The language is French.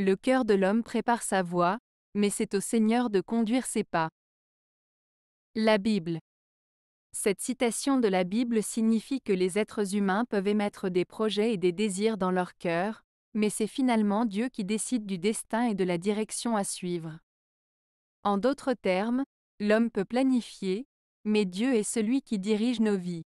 Le cœur de l'homme prépare sa voie, mais c'est au Seigneur de conduire ses pas. La Bible. Cette citation de la Bible signifie que les êtres humains peuvent émettre des projets et des désirs dans leur cœur, mais c'est finalement Dieu qui décide du destin et de la direction à suivre. En d'autres termes, l'homme peut planifier, mais Dieu est celui qui dirige nos vies.